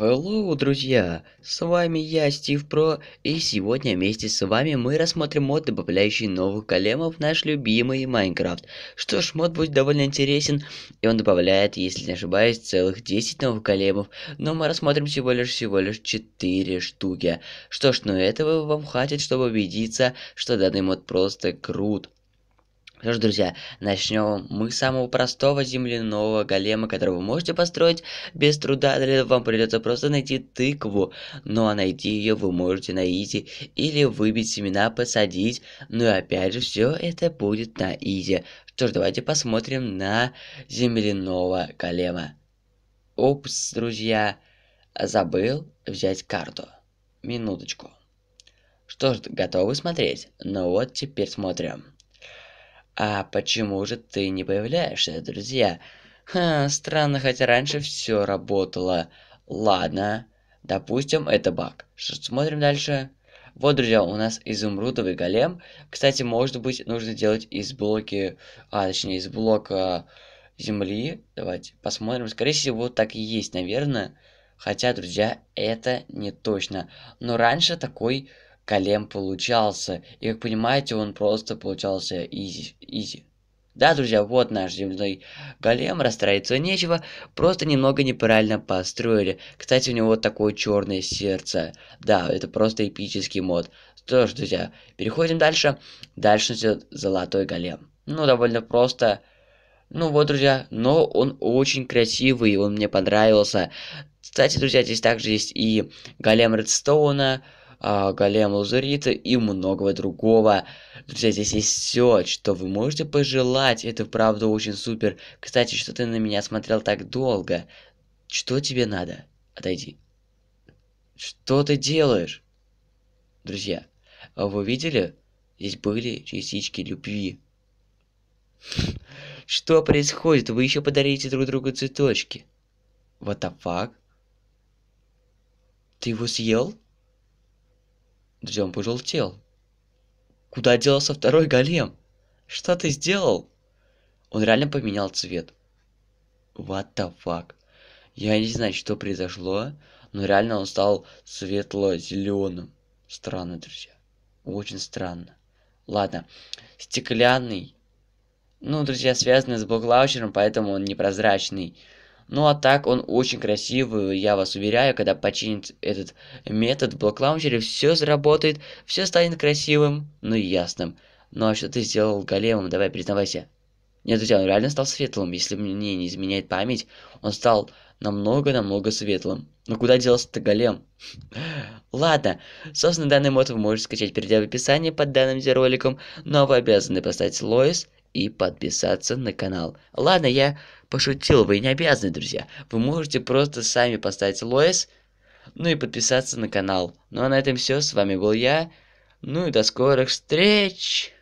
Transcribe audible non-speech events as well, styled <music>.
Hello, друзья! С вами я, Стив Про, и сегодня вместе с вами мы рассмотрим мод, добавляющий новых големов в наш любимый Майнкрафт. Что ж, мод будет довольно интересен, и он добавляет, если не ошибаюсь, целых 10 новых големов, но мы рассмотрим всего лишь всего лишь 4 штуки. Что ж, ну этого вам хватит, чтобы убедиться, что данный мод просто крут. Что ж, друзья, начнем мы с самого простого земляного голема, который вы можете построить без труда. Для этого вам придется просто найти тыкву. Ну а найти ее вы можете на изи или выбить семена, посадить. Ну и опять же, все это будет на изи. Что ж, давайте посмотрим на земляного голема. Опс, друзья, забыл взять карту. Минуточку. Что ж, готовы смотреть? Ну вот, теперь смотрим. А почему же ты не появляешься, друзья? Ха, странно, хотя раньше все работало. Ладно, допустим, это баг. Что смотрим дальше? Вот, друзья, у нас изумрудовый голем. Кстати, может быть, нужно делать из блоки... А, точнее, из блока земли. Давайте посмотрим. Скорее всего, так и есть, наверное. Хотя, друзья, это не точно. Но раньше такой Колем получался. И как понимаете, он просто получался изи. изи. Да, друзья, вот наш земной голем, расстраиваться нечего, просто немного неправильно построили. Кстати, у него вот такое черное сердце. Да, это просто эпический мод. Что ж, друзья, переходим дальше. Дальше идет золотой голем. Ну, довольно просто. Ну вот, друзья, но он очень красивый, он мне понравился. Кстати, друзья, здесь также есть и голем Редстоуна, а, голем лазурита и многого другого. Друзья, здесь есть все, что вы можете пожелать. Это правда очень супер. Кстати, что ты на меня смотрел так долго? Что тебе надо? Отойди. Что ты делаешь? Друзья, а вы видели? Здесь были частички любви. <laughs> Что происходит? Вы еще подарите друг другу цветочки. What the fuck? Ты его съел? Джон пожелтел. Куда делся второй голем? Что ты сделал? Он реально поменял цвет. What the fuck? Я не знаю, что произошло, но реально он стал светло-зеленым. Странно, друзья. Очень странно. Ладно. Стеклянный. Ну, друзья, связаны с баклаучером, поэтому он непрозрачный. Ну а так он очень красивый, я вас уверяю, когда починит этот метод в блок-лаунчере, все заработает, все станет красивым, ну и ясным. Ну а что ты сделал големом, давай признавайся. Нет, друзья, он реально стал светлым, если мне не изменяет память, он стал намного-намного светлым. Но ну, куда делся-то голем? <laughs> Ладно, собственно, данный мод вы можете скачать, перейдя в описание под данным роликом. но вы обязаны поставить лойс и подписаться на канал. Ладно, я Пошутил, вы не обязаны, друзья. Вы можете просто сами поставить Лоис, ну и подписаться на канал. Ну а на этом все, с вами был я. Ну и до скорых встреч!